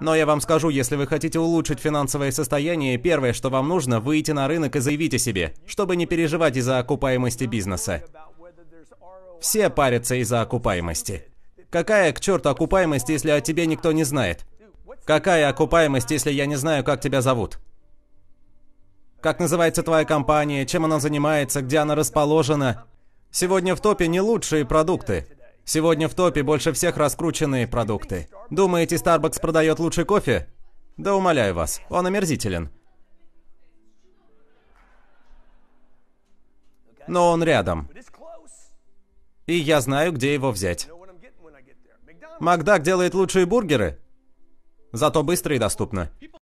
Но я вам скажу, если вы хотите улучшить финансовое состояние, первое, что вам нужно, выйти на рынок и заявить о себе, чтобы не переживать из-за окупаемости бизнеса. Все парятся из-за окупаемости. Какая к черту окупаемость, если о тебе никто не знает? Какая окупаемость, если я не знаю, как тебя зовут? Как называется твоя компания, чем она занимается, где она расположена? Сегодня в топе не лучшие продукты. Сегодня в топе больше всех раскрученные продукты. Думаете, Starbucks продает лучший кофе? Да умоляю вас, он омерзителен. Но он рядом. И я знаю, где его взять. Макдак делает лучшие бургеры, зато быстро и доступно.